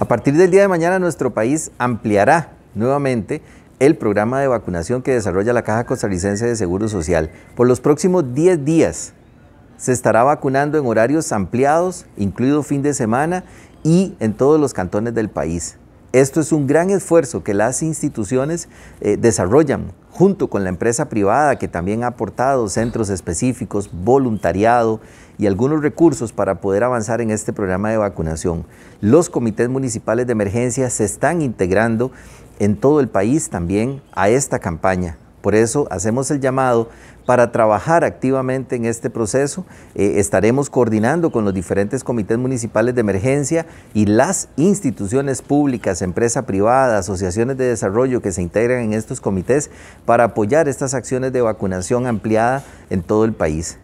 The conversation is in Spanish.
A partir del día de mañana nuestro país ampliará nuevamente el programa de vacunación que desarrolla la Caja Costarricense de Seguro Social. Por los próximos 10 días se estará vacunando en horarios ampliados, incluido fin de semana y en todos los cantones del país. Esto es un gran esfuerzo que las instituciones eh, desarrollan junto con la empresa privada que también ha aportado centros específicos, voluntariado, y algunos recursos para poder avanzar en este programa de vacunación. Los comités municipales de emergencia se están integrando en todo el país también a esta campaña. Por eso hacemos el llamado para trabajar activamente en este proceso. Eh, estaremos coordinando con los diferentes comités municipales de emergencia y las instituciones públicas, empresa privadas, asociaciones de desarrollo que se integran en estos comités para apoyar estas acciones de vacunación ampliada en todo el país.